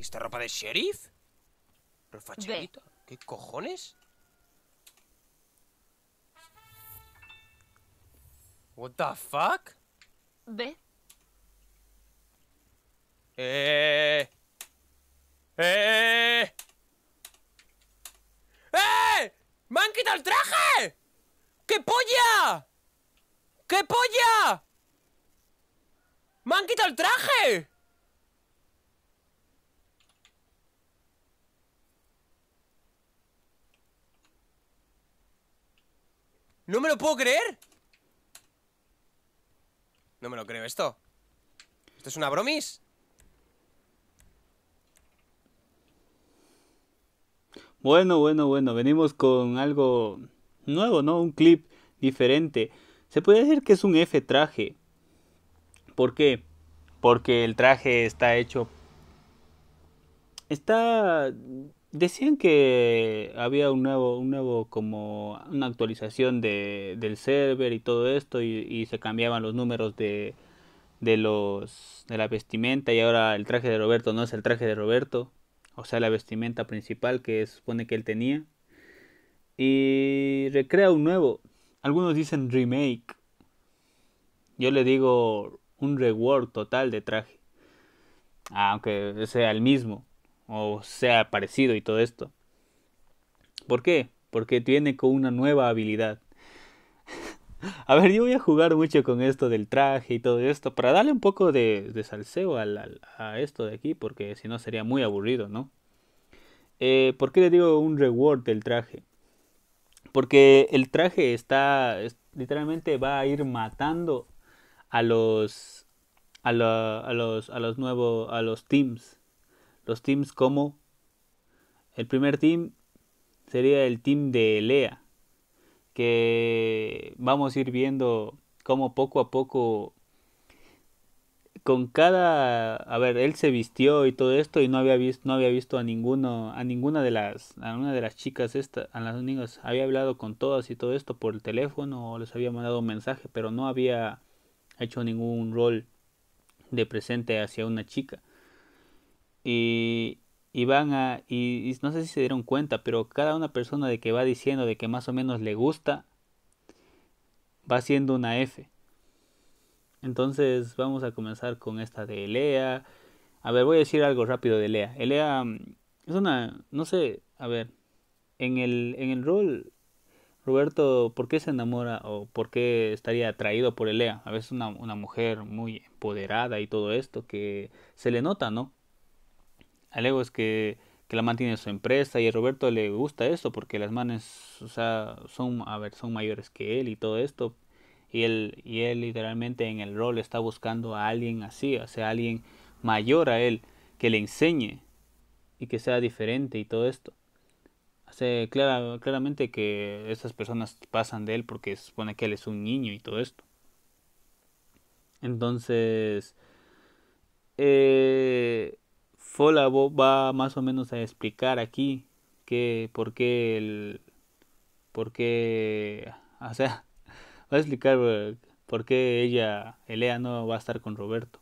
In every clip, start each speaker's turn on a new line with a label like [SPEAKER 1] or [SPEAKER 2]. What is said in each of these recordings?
[SPEAKER 1] esta ropa de sheriff? Ropa ¿Qué cojones? What the
[SPEAKER 2] fuck? Ve. Eh. Eh.
[SPEAKER 1] ¡Eh! ¡Me han quitado el traje! ¡Qué polla! ¡Qué polla! ¡Me han quitado el traje! ¡No me lo puedo creer! No me lo creo esto ¿Esto es una bromis?
[SPEAKER 2] Bueno, bueno, bueno, venimos con algo nuevo, ¿no? Un clip diferente. Se puede decir que es un F traje. ¿Por qué? Porque el traje está hecho... Está Decían que había un nuevo, un nuevo como una actualización de, del server y todo esto y, se cambiaban los números de, de los de la vestimenta y ahora el traje de Roberto no es el traje de Roberto, o sea la vestimenta principal que supone que él tenía y recrea un nuevo. Algunos dicen remake, yo le digo un reward total de traje, ah, aunque sea el mismo o sea parecido y todo esto. ¿Por qué? Porque tiene con una nueva habilidad. a ver, yo voy a jugar mucho con esto del traje y todo esto para darle un poco de, de salseo a, a esto de aquí, porque si no sería muy aburrido, ¿no? Eh, ¿Por qué le digo un reward del traje? Porque el traje está, literalmente va a ir matando a los, a, a los, a los nuevos, a los teams los teams como el primer team sería el team de Lea, que vamos a ir viendo cómo poco a poco con cada a ver él se vistió y todo esto y no había visto no había visto a ninguno a ninguna de las una de las chicas a las niñas había hablado con todas y todo esto por el teléfono o les había mandado un mensaje pero no había hecho ningún rol de presente hacia una chica y, van a, y, no sé si se dieron cuenta, pero cada una persona de que va diciendo de que más o menos le gusta, va haciendo una F. Entonces vamos a comenzar con esta de Elea. A ver, voy a decir algo rápido de Elea. Elea mm, es una, no sé, a ver, en el, en el rol, Roberto, ¿por qué se enamora o por qué estaría atraído por Elea? A veces una, una mujer muy empoderada y todo esto que se le nota, ¿no? al Ego es que, la man tiene su empresa y a Roberto le gusta eso porque las manes, son, a ver, son mayores que él y todo esto. Y él, y él literalmente en el rol está buscando a alguien así, o sea, alguien mayor a él que le enseñe y que sea diferente y todo esto. Hace clara, claramente que estas personas pasan de él porque se supone que él es un niño y todo esto. Entonces, eh, Fola va más o menos a explicar aquí que por qué el por qué o sea va a explicar eh, por qué ella Elea no va a estar con Roberto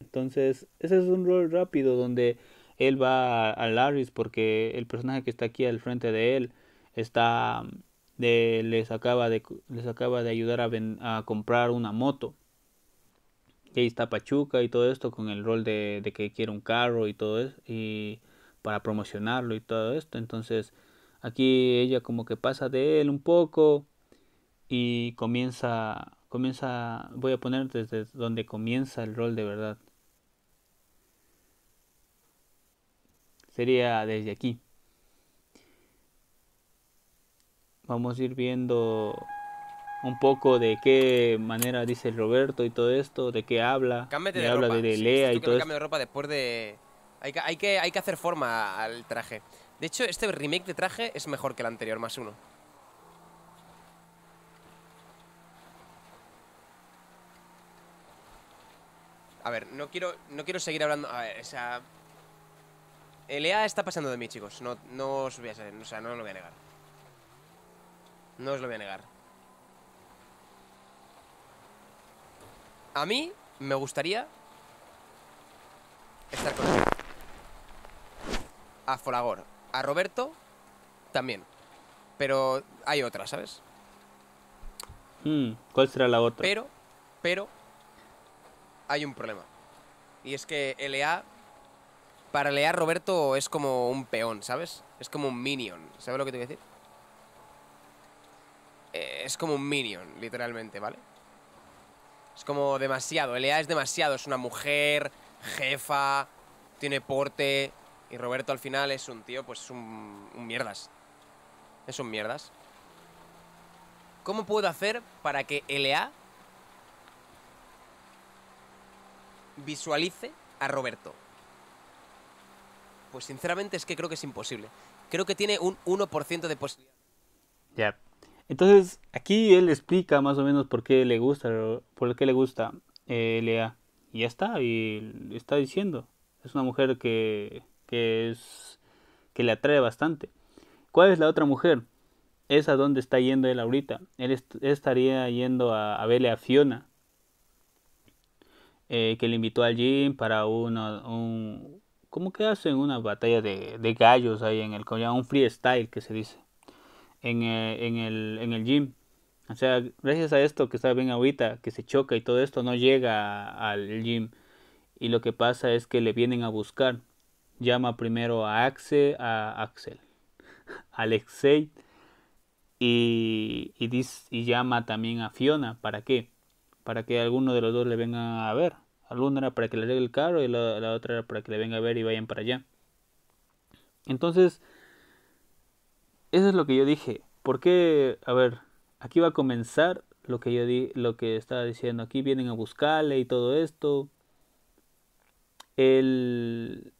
[SPEAKER 2] entonces ese es un rol rápido donde él va a Laris porque el personaje que está aquí al frente de él está mm, les acaba de les acaba de ayudar a comprar una moto y ahí está Pachuca y todo esto con el rol de, de que quiere un carro y todo eso, y para promocionarlo y todo esto. Entonces aquí ella como que pasa de él un poco y comienza, comienza, voy a poner desde donde comienza el rol de verdad. Sería desde aquí. Vamos a ir viendo un poco de qué manera dice Roberto y todo esto, de qué habla. de habla ropa. de, de Lea y todo. de
[SPEAKER 1] ropa después de hay que, hay que, hacer forma al traje. De hecho, este remake de traje es mejor que el anterior, más uno. A ver, no quiero, no quiero seguir hablando... A ver, o sea... Elea está pasando de mí, chicos. No, no os voy a... O sea, no os lo voy a negar. No os lo voy a negar. A mí me gustaría estar con A Folagor. A Roberto también. Pero hay otra, ¿sabes?
[SPEAKER 2] Hmm, ¿Cuál será la otra?
[SPEAKER 1] Pero, pero, hay un problema. Y es que LA, para LA Roberto es como un peón, ¿sabes? Es como un minion. ¿Sabes lo que te voy a decir? Eh, es como un minion, literalmente, ¿vale? Es como demasiado. Lea es demasiado. Es una mujer, jefa, tiene porte. Y Roberto al final es un tío, pues un, mierdas. Es un mierdas. ¿Cómo puedo hacer para que LA visualice a Roberto? Pues sinceramente es que creo que es imposible. Creo que tiene un 1% de
[SPEAKER 2] posibilidad. Ya... Entonces, aquí él explica más o menos por qué le gusta, por qué le gusta eh, Lea. Y ya está, y está diciendo. Es una mujer que, que, es, que le atrae bastante. ¿Cuál es la otra mujer? Es a donde está yendo él ahorita. Él estaría yendo a, verle a Fiona. Eh, que le invitó al gym para una, un... ¿Cómo que hacen una batalla de, de gallos ahí en el coño Un freestyle que se dice en, eh, en, el, en el gym. O sea, gracias a esto que está bien ahorita, que se choca y todo esto, no llega al gym. Y lo que pasa es que le vienen a buscar. Llama primero a Axel, a Axel, Alexei, y, y, y llama también a Fiona. ¿Para qué? Para que alguno de los dos le venga a ver. Alguna era para que le llegue el carro y la, la otra era para que le venga a ver y vayan para allá. Entonces, eso es lo que yo dije. ¿Por qué? A ver, aquí va a comenzar lo que yo di, lo que estaba diciendo. Aquí vienen a buscarle y todo esto. Él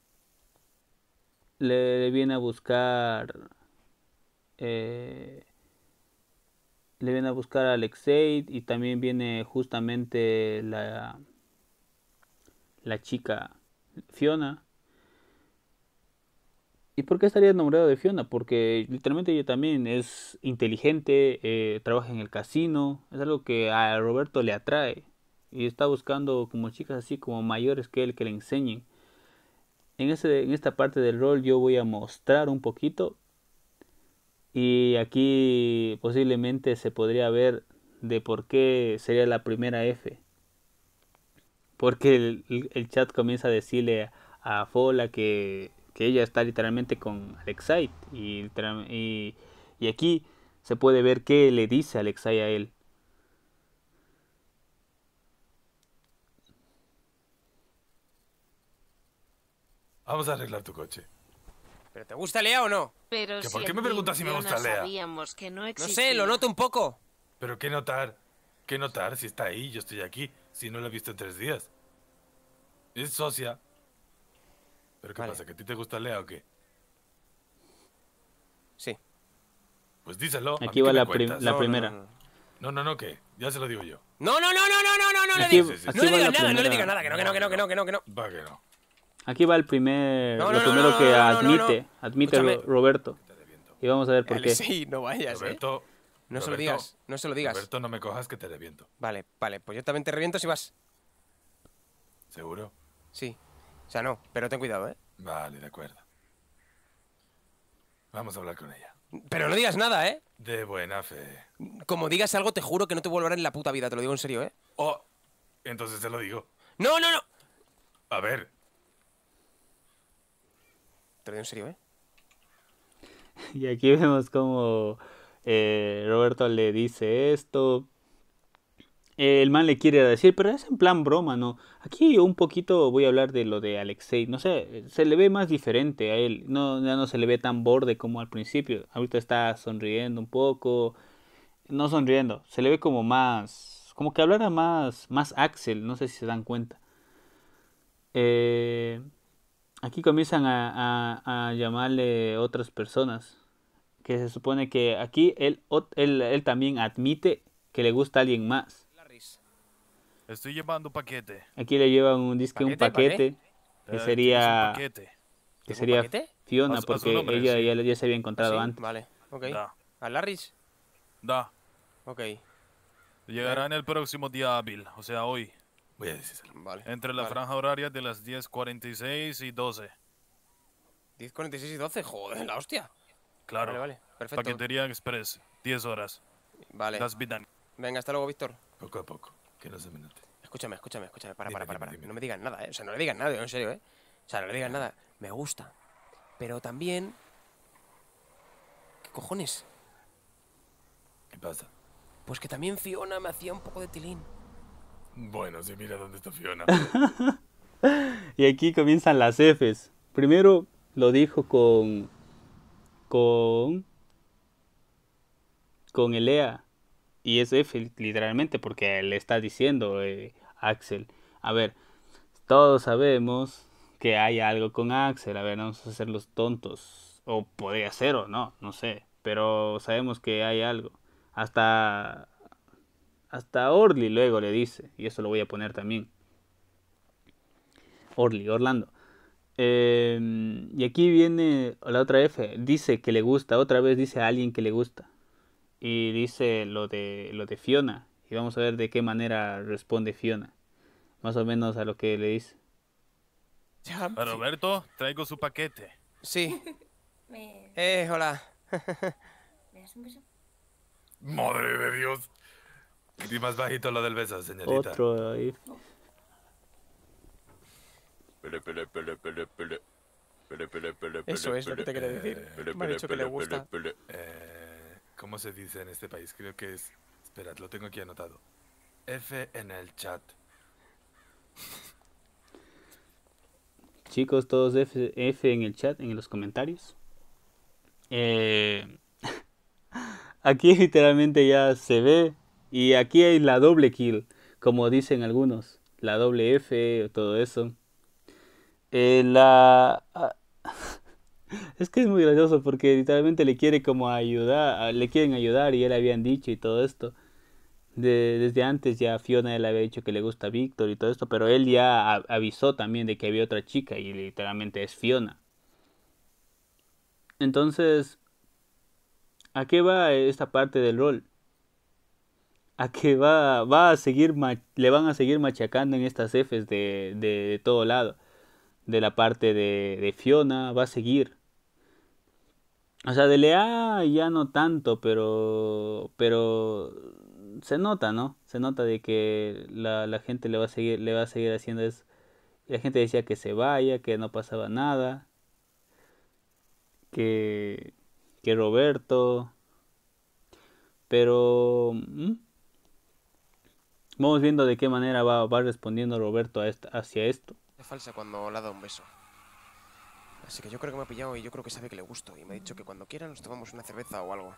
[SPEAKER 2] le viene a buscar. Eh, le viene a buscar a Alexei y también viene justamente la, la chica Fiona ¿Y por qué estaría enamorado de Fiona? Porque literalmente ella también es inteligente, eh, trabaja en el casino, es algo que a Roberto le atrae y está buscando como chicas así como mayores que él que le enseñen. En, en esta parte del rol yo voy a mostrar un poquito y aquí posiblemente se podría ver de por qué sería la primera F. Porque el, el chat comienza a decirle a Fola que que ella está literalmente con Alexei y, y, aquí se puede ver qué le dice Alexei a él.
[SPEAKER 3] Vamos a arreglar tu coche. ¿Pero te gusta Lea o no?
[SPEAKER 4] Pero ¿Por qué me preguntas si me gusta Lea? no, sé, lo noto
[SPEAKER 3] un poco. Pero qué notar, qué notar si está ahí, yo estoy aquí, si no lo he visto en tres días. Es socia, ¿Pero qué pasa? ¿Que a ti te gusta Lea o qué? Sí. Pues díselo. Aquí va la, primera. No no, no, ¿qué? ya se lo digo yo. No, no, no,
[SPEAKER 2] no, no, no, no, no, le digas nada, no le digas nada, que no,
[SPEAKER 1] que no, que no, que no, que no, que no.
[SPEAKER 3] Va que no.
[SPEAKER 2] Aquí va el primer, lo primero que admite, admítelo Roberto. Y vamos a ver por qué.
[SPEAKER 3] Sí, no vayas, Roberto,
[SPEAKER 1] No se lo digas, no se lo digas. Roberto, no me cojas
[SPEAKER 3] que te reviento. Vale, vale, pues
[SPEAKER 1] yo también te reviento si vas. ¿Seguro? Sí. O sea, no, pero ten cuidado, ¿eh? Vale, de acuerdo.
[SPEAKER 3] Vamos a hablar con ella.
[SPEAKER 1] Pero no digas nada,
[SPEAKER 3] ¿eh? De buena fe.
[SPEAKER 1] Como digas algo, te juro que no te vuelvo en la puta vida, te lo digo en serio, ¿eh?
[SPEAKER 3] Oh, entonces te lo digo. ¡No, no, no! A ver. Te lo digo en serio, ¿eh?
[SPEAKER 2] Y aquí vemos como eh, Roberto le dice esto, el man le quiere decir, pero es en plan broma, ¿no? Aquí un poquito voy a hablar de lo de Alexei, no sé, se le ve más diferente a él, no, ya no se le ve tan borde como al principio, ahorita está sonriendo un poco, no sonriendo, se le ve como más, como que hablara más, más Axel, no sé si se dan cuenta. Eh, aquí comienzan a, llamarle otras personas, que se supone que aquí él, él, él también admite que le gusta a alguien más
[SPEAKER 3] Estoy llevando un paquete.
[SPEAKER 2] Aquí le llevan un disque, un paquete. Eh, que sería. Que sería Fiona, porque ella ya, se había encontrado ah, antes.
[SPEAKER 1] Vale, ok.
[SPEAKER 3] ¿A Larry's? Da. Ok. Llegará en el próximo día hábil, o sea, hoy. Voy a decírselo. Vale. Entre la franja horaria de las 10.46 y 12. 10.46 y 12,
[SPEAKER 1] joder, la hostia. Claro. Vale, vale, perfecto. Paquetería
[SPEAKER 3] Express, 10 horas. Vale. Das
[SPEAKER 1] Venga, hasta luego, Víctor.
[SPEAKER 3] Poco a poco. Que
[SPEAKER 1] no se me note. Escúchame, escúchame, escúchame. Para, para, para. No me digan nada, ¿eh? O sea, no le digan nada, en serio, ¿eh? O sea, no le digan nada. Me gusta. Pero también. ¿Qué cojones? ¿Qué pasa? Pues que también Fiona me hacía un poco de tilín.
[SPEAKER 3] Bueno, si mira dónde está Fiona.
[SPEAKER 2] y aquí comienzan las Fs. Primero lo dijo con. con. con Elea. Y es F literalmente porque le está diciendo eh, Axel. A ver, todos sabemos que hay algo con Axel. A ver, no vamos a ser los tontos. O podría ser o no, no sé. Pero sabemos que hay algo. Hasta... Hasta Orly luego le dice. Y eso lo voy a poner también. Orly, Orlando. Em, y aquí viene la otra F. Dice que le gusta. Otra vez dice a alguien que le gusta y dice lo de, lo de Fiona. Y vamos a ver de qué manera responde Fiona. Más o menos a lo que le dice. A Roberto,
[SPEAKER 3] traigo su paquete.
[SPEAKER 1] Sí. Eh, hola.
[SPEAKER 4] ¿Me das un
[SPEAKER 2] Madre de
[SPEAKER 3] Dios. Y más bajito lo del beso, señorita.
[SPEAKER 2] Otro ahí. Eso es lo que te quería decir. Me ha dicho que le gusta.
[SPEAKER 3] Eh... ¿Cómo se dice en este país? Creo que es... Esperad, lo tengo aquí anotado. F en el chat.
[SPEAKER 2] Chicos, todos F, en el chat, en los comentarios. Eh, aquí literalmente ya se ve. Y aquí hay la doble kill, como dicen algunos. La doble F, todo eso. Eh, la, ah, es que es muy gracioso porque literalmente le quiere como ayudar, le quieren ayudar y ya le habían dicho y todo esto. desde antes ya Fiona le había dicho que le gusta Víctor y todo esto, pero él ya avisó también de que había otra chica y literalmente es Fiona. Entonces, ¿a qué va esta parte del rol? A qué va, va a seguir, le van a seguir machacando en estas Fs de, todo lado. De la parte de Fiona, va a seguir o sea, de Lea ya no tanto, pero, pero se nota, ¿no? Se nota de que la, gente le va a seguir, le va a seguir haciendo eso. La gente decía que se vaya, que no pasaba nada, que, que Roberto, pero mm, vamos viendo de qué manera va, va respondiendo Roberto a esta, hacia esto.
[SPEAKER 1] Es falsa cuando le da un beso. Así que yo creo que me ha pillado y yo creo que sabe que le gusto. Y me ha dicho que cuando quiera nos tomamos una cerveza o algo.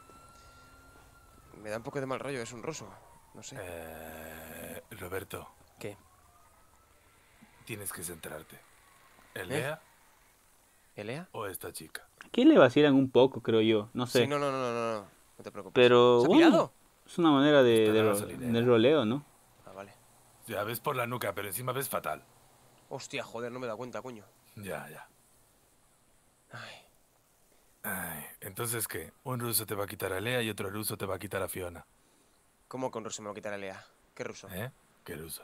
[SPEAKER 3] Me da un poco de mal rollo, es un roso. No sé. Eh,
[SPEAKER 2] Roberto. ¿Qué?
[SPEAKER 3] Tienes que centrarte. ¿Eh? ¿Elea? ¿Elea? ¿O esta chica?
[SPEAKER 2] Aquí le vacilan un poco, creo yo. No sé. Sí, no,
[SPEAKER 3] no, no, no, no. No te preocupes. Pero,
[SPEAKER 2] es una manera de, de, roleo, ¿no?
[SPEAKER 3] Ah, vale. Ya ves por la nuca, pero encima ves fatal. Hostia, joder, no me da cuenta, coño. Ya, ya. Ay, entonces, ¿qué? Un ruso te va a quitar a Lea y otro ruso te va a quitar a Fiona.
[SPEAKER 1] ¿Cómo con ruso me va a quitar a Lea? ¿Qué ruso? ¿Eh? ¿Qué
[SPEAKER 2] ruso?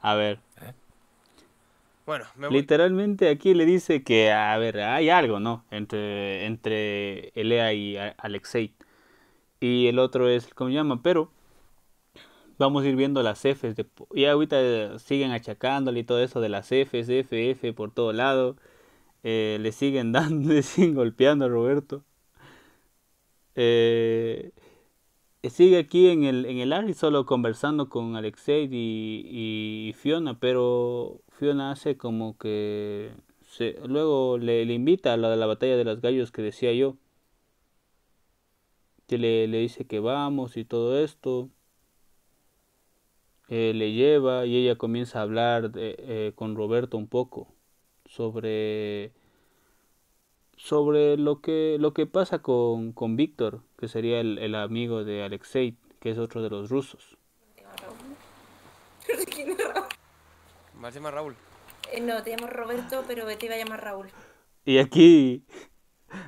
[SPEAKER 2] A ver. ¿Eh? Bueno, me Literalmente aquí le dice que, a ver, hay algo, ¿no? Entre, entre Lea y Alexei. Y el otro es, ¿cómo se llama? Pero vamos a ir viendo las Fs. y ahorita siguen achacándole y todo eso de las Fs, F, por todo lado. Eh, le siguen dando, le golpeando a Roberto. Eh, eh, sigue aquí en el, en solo conversando con Alexei y, Fiona, pero Fiona hace como que... luego le, invita a la de la batalla de las gallos que decía yo. Que le, le dice que vamos y todo esto. le lleva y ella comienza a hablar con Roberto un poco sobre, sobre lo, que, lo que pasa con, con Víctor, que sería el, amigo de Alexei, que es otro de los rusos.
[SPEAKER 4] ¿Quién
[SPEAKER 1] ¿Me llama
[SPEAKER 2] Raúl?
[SPEAKER 4] Eh, no, te llamo Roberto, pero te iba a llamar Raúl.
[SPEAKER 2] Y aquí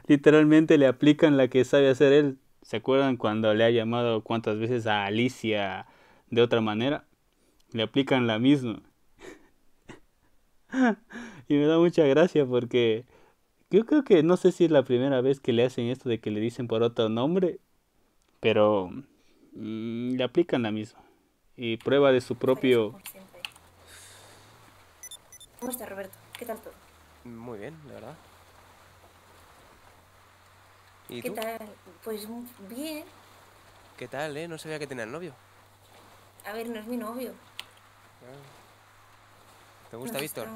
[SPEAKER 2] literalmente le aplican la que sabe hacer él. ¿Se acuerdan cuando le ha llamado cuántas veces a Alicia de otra manera? Le aplican la misma. y me da mucha gracia porque yo creo que no sé si es la primera vez que le hacen esto de que le dicen por otro nombre, pero mm, le aplican la misma. Y prueba de su propio...
[SPEAKER 4] ¿Cómo está Roberto? ¿Qué tal todo?
[SPEAKER 2] Muy bien, la verdad. ¿Y ¿Qué
[SPEAKER 4] tal? Pues bien.
[SPEAKER 1] ¿Qué tal, eh? No sabía que el novio.
[SPEAKER 4] A ver, no es mi novio.
[SPEAKER 3] Ah.
[SPEAKER 1] ¿Te gusta Víctor?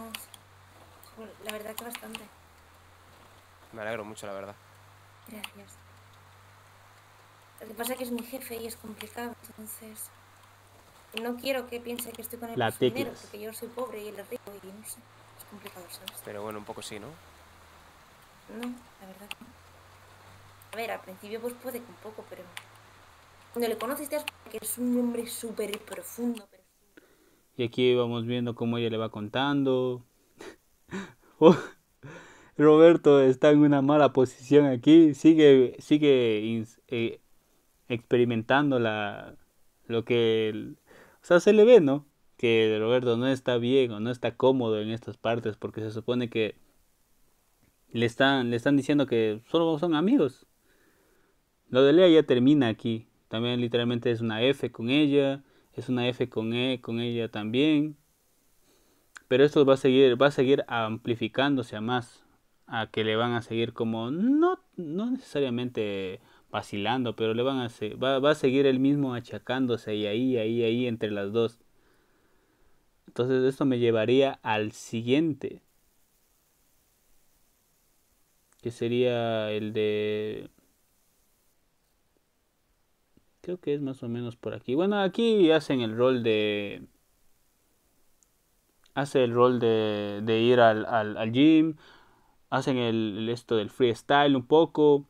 [SPEAKER 4] La verdad que bastante.
[SPEAKER 1] Me alegro mucho, la verdad.
[SPEAKER 4] Gracias. Lo que pasa es que es mi jefe y es complicado, entonces... No quiero que piense que estoy con el dinero, porque yo soy pobre y él es rico y no sé. Es complicado, ¿sabes?
[SPEAKER 1] Pero bueno, un poco sí, ¿no?
[SPEAKER 4] No, la verdad no. A ver, al principio pues puede que un poco, pero... Cuando le conoces te das que es un hombre súper
[SPEAKER 2] profundo, Y aquí vamos viendo cómo ella le va contando, Roberto está en una mala posición aquí, sigue, sigue eh, experimentando la, lo que... O sea, se le ve, ¿no? Que Roberto no está bien o no está cómodo en estas partes porque se supone que le están, le están diciendo que solo son amigos. Lo de Lea ya termina aquí. También literalmente es una F con ella, es una F con E con ella también pero esto va a seguir, va a seguir amplificándose a más, a que le van a seguir como, no, no necesariamente vacilando, pero le van a, va, va a seguir el mismo achacándose y ahí, ahí, ahí entre las dos. Entonces esto me llevaría al siguiente, que sería el de creo que es más o menos por aquí. Bueno, aquí hacen el rol de hace el rol de, ir al, al, gym, hacen el, esto del freestyle un poco.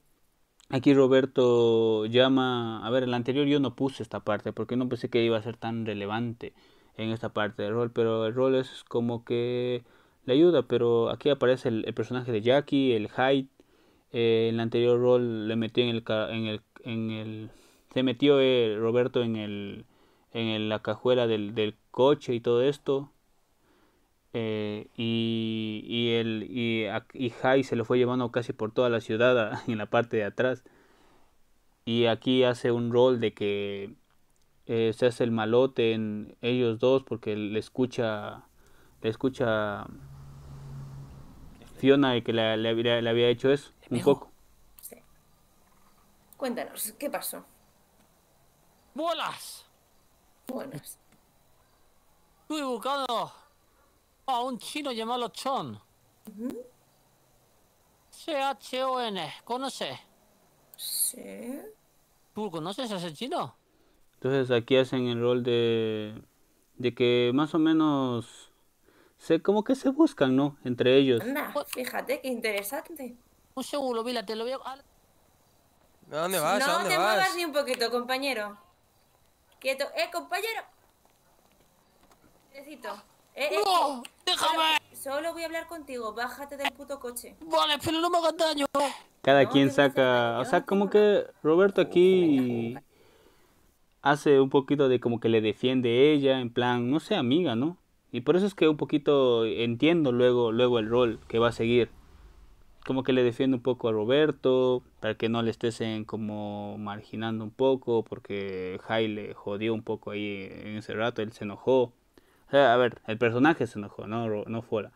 [SPEAKER 2] Aquí Roberto llama, a ver, el anterior yo no puse esta parte porque no pensé que iba a ser tan relevante en esta parte del rol, pero el rol es como que le ayuda, pero aquí aparece el, personaje de Jackie, el Hyde, eh, en el anterior rol le metí en el, en el, se metió eh, Roberto en el en la cajuela del, del coche y todo esto eh, y, y, el, y, y Jai se lo fue llevando casi por toda la ciudad en la parte de atrás. Y aquí hace un rol de que eh, se hace el malote en ellos dos porque le escucha, le escucha Fiona de que le, le, había hecho eso un poco.
[SPEAKER 4] Cuéntanos, ¿qué pasó? ¡Bolas! Buenas. buscado a un chino llamado Chon.
[SPEAKER 2] C-H-O-N, ¿conoce? Sí. ¿Tú conoces a ese chino? Entonces aquí hacen el rol de, de que más o menos sé como que se buscan, ¿no? Entre ellos.
[SPEAKER 4] Pues fíjate qué interesante. Un seguro, Vila, te lo voy ah, dónde vas? No te vas? muevas ni un poquito, compañero. Quieto. Eh, compañero. Necesito. Eh, eh, solo, voy a hablar contigo, bájate del puto coche. Vale, pero no me hagas daño.
[SPEAKER 2] Cada quien saca. O sea, como que Roberto aquí hace un poquito de como que le defiende ella, en plan, no sé, amiga, ¿no? Y por eso es que un poquito entiendo luego, luego el rol que va a seguir. Como que le defiende un poco a Roberto, para que no le estés como marginando un poco, porque Jai le jodió un poco ahí en ese rato, él se enojó a ver, el personaje se enojó, no, no fuera.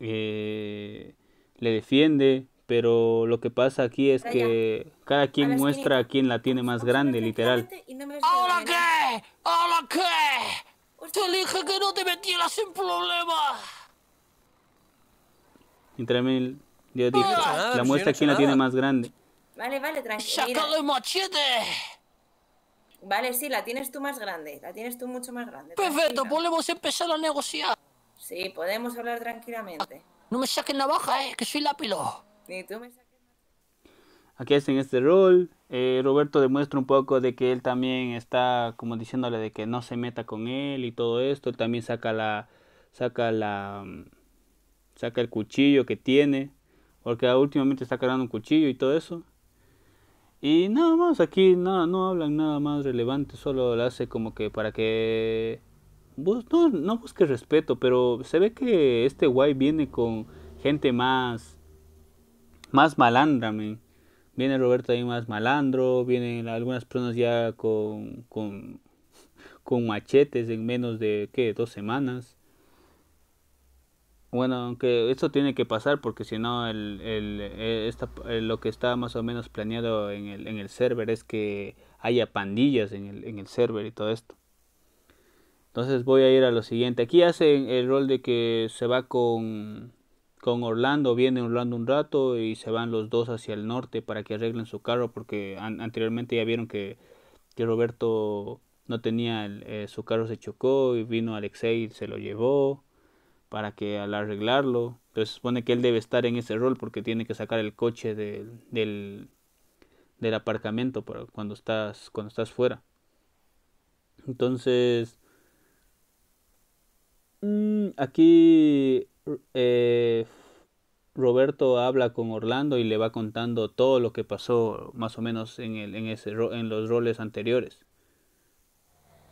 [SPEAKER 2] Eh, le defiende, pero lo que pasa aquí es que cada quien muestra a quien la tiene más grande, literal.
[SPEAKER 4] ¡Hola qué! ¡Hola qué! Te dije que no te metieras en problemas.
[SPEAKER 2] Entre yo dije, ah, la muestra quién la tiene más grande.
[SPEAKER 4] Vale, vale, tranquilo. machete! Vale, sí, la tienes tú más grande, la tienes tú mucho más grande. Perfecto, podemos empezar a negociar. Sí, podemos hablar tranquilamente. No me saques la eh, que soy la pilo. Ni tú me saques
[SPEAKER 2] Aquí hacen este rol. Eh, Roberto demuestra un poco de que él también está como diciéndole de que no se meta con él y todo esto. también saca la. saca la. saca el cuchillo que tiene. Porque últimamente está cargando un cuchillo y todo eso. Y nada más, aquí no, no hablan nada más relevante, solo lo hace como que para que... no, no busque respeto, pero se ve que este guay viene con gente más... Más malandra, Viene Roberto ahí más malandro, vienen algunas personas ya con, con, con machetes en menos de, ¿qué? Dos semanas bueno, aunque esto tiene que pasar porque si no, el, eh, eh, lo que está más o menos planeado en el, server es que haya pandillas en el, server y todo esto. Entonces voy a ir a lo siguiente. Aquí hace el rol de que se va con, con Orlando, viene Orlando un rato y se van los dos hacia el norte para que arreglen su carro porque anteriormente ya vieron que, Roberto no tenía eh, su carro se chocó y vino Alexei y se lo llevó para que al arreglarlo, pues supone que él debe estar en ese rol porque tiene que sacar el coche del, del, aparcamiento para cuando estás, cuando estás fuera. Entonces, mm, aquí eh, Roberto habla con Orlando y le va contando todo lo que pasó más o menos en, el, en, ese, en los roles anteriores.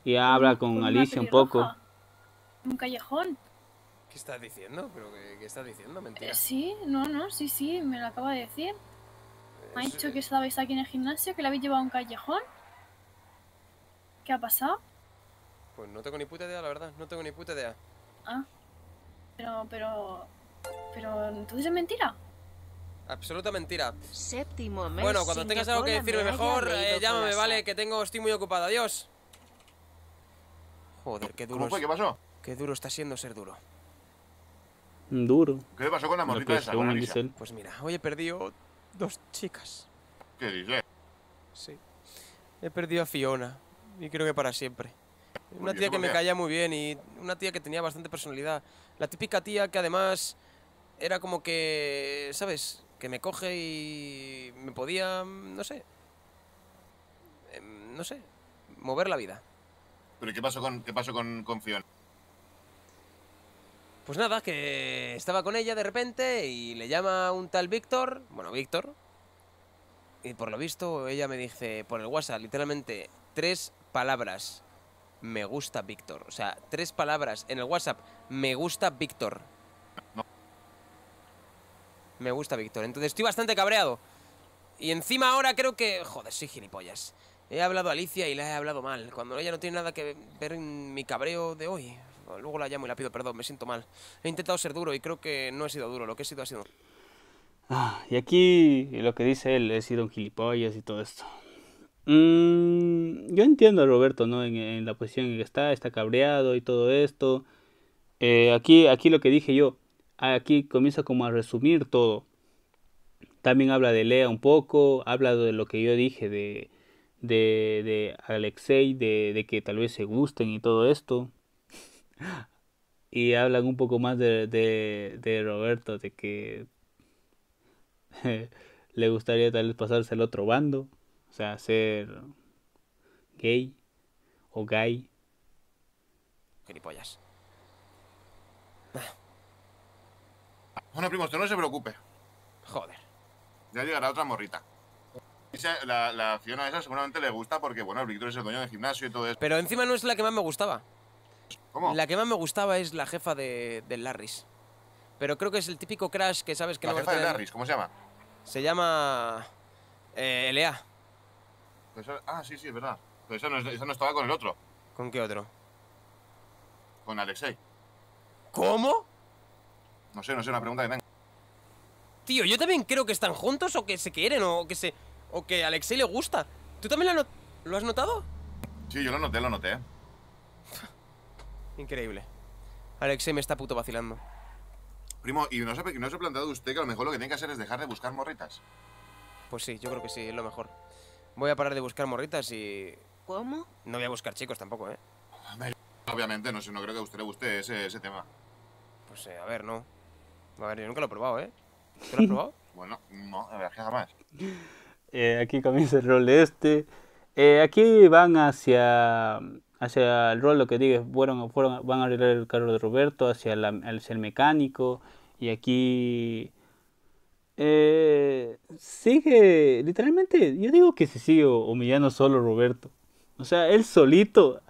[SPEAKER 2] Y habla con Alicia un poco.
[SPEAKER 4] Un callejón.
[SPEAKER 1] ¿Qué estás diciendo? ¿Pero qué, estás diciendo?
[SPEAKER 4] Mentira. Eh,
[SPEAKER 2] sí, no, no, sí, sí, me lo acaba de decir. Me ha dicho eh, que estabais aquí en el gimnasio, que la habéis llevado a un callejón. ¿Qué ha
[SPEAKER 4] pasado?
[SPEAKER 1] Pues no tengo ni puta idea, la verdad, no tengo ni puta idea.
[SPEAKER 4] Ah, pero, pero, pero, entonces es mentira.
[SPEAKER 1] Absoluta mentira.
[SPEAKER 4] Séptimo
[SPEAKER 1] mes bueno, cuando tengas algo que decirme mejor, eh, llámame, vale, que tengo, estoy muy ocupado, adiós. Joder, qué duro. ¿Qué pasó? Qué duro está siendo ser duro.
[SPEAKER 2] Duro. ¿Qué pasó con la morrita esa? Pues mira,
[SPEAKER 1] hoy he perdido dos chicas.
[SPEAKER 3] ¿Qué dices? Sí.
[SPEAKER 1] He perdido a Fiona. Y creo que para siempre. Una tía que me caía muy bien y una tía que tenía bastante personalidad. La típica tía que además era como que, ¿sabes? Que me coge y me podía, no sé, em, no sé, mover la vida. ¿Pero qué pasó con, qué pasó con, con Fiona? Pues nada, que estaba con ella de repente y le llama un tal Víctor, bueno, Víctor, y por lo visto ella me dice por el WhatsApp, literalmente, tres palabras, me gusta Víctor. O sea, tres palabras en el WhatsApp, me gusta Víctor. Me gusta Víctor, entonces estoy bastante cabreado. Y encima ahora creo que... Joder, soy gilipollas. He hablado a Alicia y la he hablado mal, cuando ella no tiene nada que ver en mi cabreo de hoy. Luego la llamo y la pido perdón, me siento mal. He intentado ser duro y creo que no he sido duro, lo que he sido ha sido...
[SPEAKER 2] Ah, y aquí lo que dice él, he sido un gilipollas y todo esto. Mm, yo entiendo a Roberto, ¿no? En, la posición en que está, está cabreado y todo esto. Eh, aquí, aquí lo que dije yo, aquí comienza como a resumir todo. También habla de Lea un poco, habla de lo que yo dije de, de, de Alexei, de, de que tal vez se gusten y todo esto y hablan un poco más de, de, Roberto, de que le gustaría tal vez pasarse al otro bando, o sea, ser gay o gay. Gilipollas. Ah.
[SPEAKER 1] Bueno, primo, usted no se preocupe. Joder. Ya llegará otra morrita. la, la Fiona esa seguramente le gusta porque, bueno, el Víctor es el dueño del gimnasio y todo eso. Pero encima no es la que más me gustaba. La que más me gustaba es la jefa de, del Larrys. Pero creo que es el típico Crash que sabes que la jefa de Larrys, ¿cómo se llama? Se llama. Eh, pues ah, sí, sí, es verdad. Pero esa no, no estaba con el otro. ¿Con qué otro? Con Alexei. ¿Cómo? No sé, no sé, una pregunta que tengo. Tío, yo también creo que están juntos o que se quieren o que se. o que a Alexei le gusta. ¿Tú también lo, lo has notado? Sí, yo lo noté, lo noté. Increíble. Alexei me está puto vacilando. Primo, ¿y no, se, no ha planteado usted que a lo mejor lo que tiene que hacer es dejar de buscar morritas? Pues sí, yo creo que sí, es lo mejor. Voy a parar de buscar morritas y... ¿Cómo? No voy a buscar chicos tampoco, ¿eh? Obviamente, no sé, no creo que a usted le guste ese, tema. Pues eh, a ver, no. A ver, yo nunca lo he probado, ¿eh? ¿Tú lo has probado? bueno, no, a ver, que jamás.
[SPEAKER 2] Eh, aquí comienza el rol de este. Eh, aquí van hacia hacia el rol lo que digo fueron, van a arreglar el carro de Roberto hacia, el mecánico y aquí eh, sigue literalmente yo digo que se sigue humillando solo Roberto o sea él solito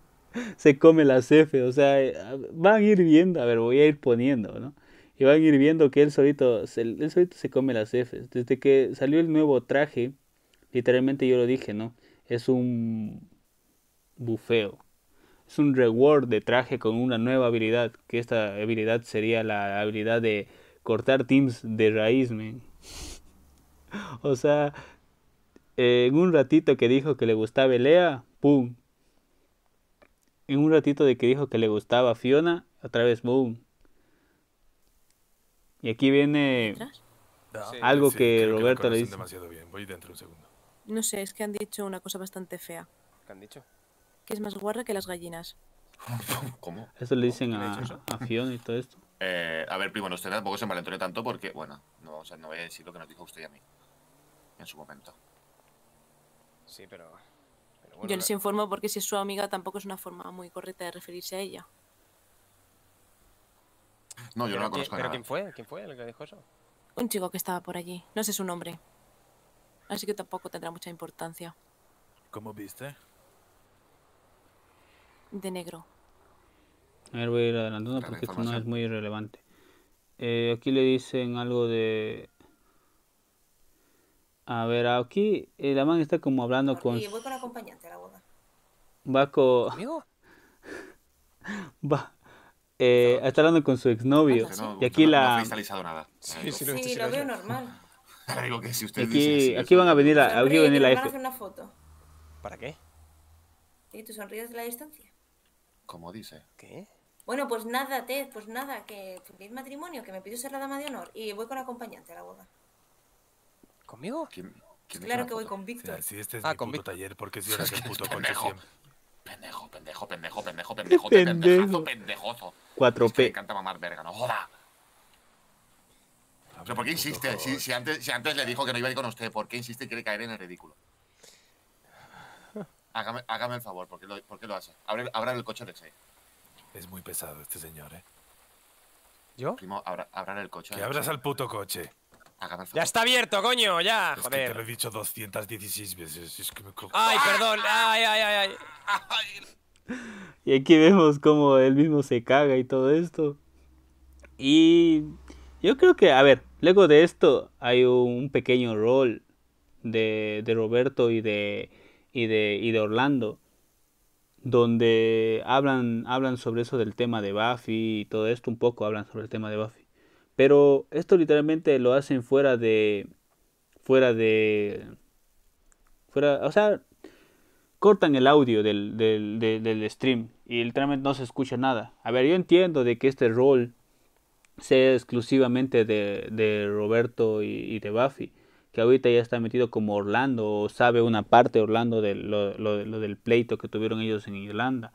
[SPEAKER 2] se come las F. o sea eh, van a ir viendo a ver voy a ir poniendo no y van a ir viendo que él solito él solito se come las F. desde que salió el nuevo traje literalmente yo lo dije no es un bufeo. Es un reward de traje con una nueva habilidad, que esta habilidad sería la habilidad de cortar teams de raíz, O sea, en un ratito que dijo que le gustaba Lea ¡pum! En un ratito de que dijo que le gustaba Fiona, otra vez ¡boom! Y aquí viene algo que Roberto le dice.
[SPEAKER 4] No sé, es que han dicho una cosa bastante fea. ¿Qué han dicho? es más guarra que las gallinas.
[SPEAKER 3] ¿Cómo? Eso le dicen a,
[SPEAKER 2] a Fion y todo esto. Eh, a ver, primo, no usted tampoco se malentendió tanto porque, bueno, no, o voy a decir lo que nos dijo usted y a mí
[SPEAKER 1] en su momento. Sí, pero.
[SPEAKER 4] pero bueno, Yo les informo porque si es su amiga tampoco es una forma muy correcta de referirse a ella.
[SPEAKER 1] No, yo no la conozco. ¿Pero quién
[SPEAKER 3] fue? ¿Quién fue el que dijo eso?
[SPEAKER 4] Un chico que estaba por allí. No sé su nombre. Así que tampoco tendrá mucha importancia.
[SPEAKER 3] ¿Cómo viste?
[SPEAKER 4] de negro.
[SPEAKER 2] A ver, voy a ir adelantando porque esto no es muy relevante. Eh, aquí le dicen algo de... A ver, aquí eh, la man está como hablando con... Sí, voy
[SPEAKER 4] con acompañante a la boda.
[SPEAKER 2] Va con... Va. Eh, Está hablando con su exnovio. Ah, no, y aquí no, la... No nada. Sí, sí, lo, sí, lo veo normal. Digo que si usted aquí, dice, aquí van a venir aquí van a venir la F. Este. Una foto. ¿Para qué?
[SPEAKER 4] Y tu sonrisa de la distancia
[SPEAKER 1] como dice. ¿Qué?
[SPEAKER 4] Bueno, pues nada, Ted, pues nada, que es matrimonio, que me pidió ser la dama de honor y voy con acompañante a la boda.
[SPEAKER 3] ¿Conmigo? claro
[SPEAKER 4] que voy con Víctor.
[SPEAKER 3] este es ah, mi con puto taller, porque si ahora es el puto pendejo.
[SPEAKER 1] Pendejo, pendejo, pendejo, pendejo, pendejo, pendejo, pendejoso. p Es que me encanta mamar verga, no joda.
[SPEAKER 3] Pero ¿por qué insiste? Si, si, antes, si antes le dijo que no iba a ir con usted, ¿por qué insiste y quiere caer en el ridículo? Hágame, hágame el favor, ¿por qué lo, hace? Abre, el coche, Alexei. Es muy pesado este señor, ¿eh? ¿Yo? el coche. Que abras al puto coche. Ya está abierto, coño, ya, es joder. Que te lo he dicho 216 veces. Es que me Ay,
[SPEAKER 1] perdón. Ay, ay, ay, ay.
[SPEAKER 2] Y aquí vemos cómo él mismo se caga y todo esto. Y yo creo que, a ver, luego de esto hay un pequeño rol de, de Roberto y de y de, y de Orlando, donde hablan, hablan sobre eso del tema de Buffy y todo esto, un poco hablan sobre el tema de Buffy. Pero esto literalmente lo hacen fuera de... fuera de... fuera... o sea, cortan el audio del, del, del, stream y literalmente no se escucha nada. A ver, yo entiendo de que este rol sea exclusivamente de, de Roberto y, y de Buffy ahorita ya está metido como Orlando, o sabe una parte Orlando de lo, lo, del pleito que tuvieron ellos en Irlanda.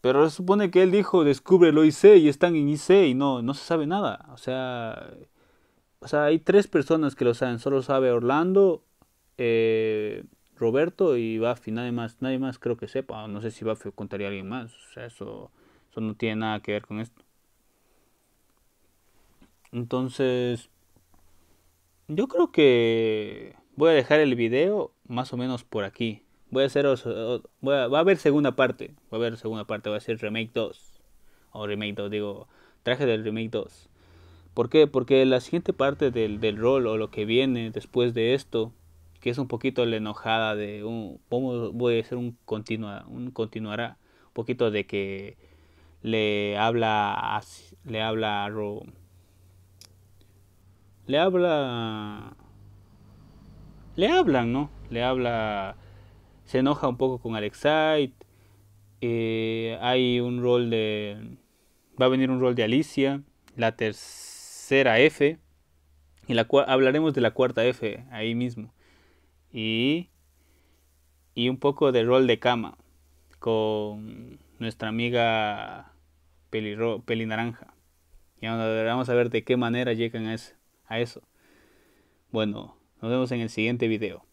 [SPEAKER 2] Pero se supone que él dijo, descubre lo IC y están en IC y no, no se sabe nada. O sea, o sea, hay tres personas que lo saben, solo sabe Orlando, eh, Roberto y Buffy, nadie más, nadie más creo que sepa, no sé si Buffy contaría a alguien más, o sea, eso, eso no tiene nada que ver con esto. Entonces, yo creo que voy a dejar el video más o menos por aquí. Voy a hacer. va a haber segunda parte. Va a haber segunda parte. Va a ser Remake 2. O Remake 2, digo. Traje del Remake 2. ¿Por qué? Porque la siguiente parte del, del rol o lo que viene después de esto, que es un poquito la enojada de un, voy a hacer un continua, un continuará, un poquito de que le habla, le habla a Ro, le habla, le hablan, ¿no? Le habla, se enoja un poco con Alex eh, hay un rol de, va a venir un rol de Alicia, la tercera F, y la hablaremos de la cuarta F ahí mismo, y, y un poco de rol de cama con nuestra amiga Peli pelinaranja. Y vamos a ver de qué manera llegan a ese eso. Bueno, nos vemos en el siguiente video.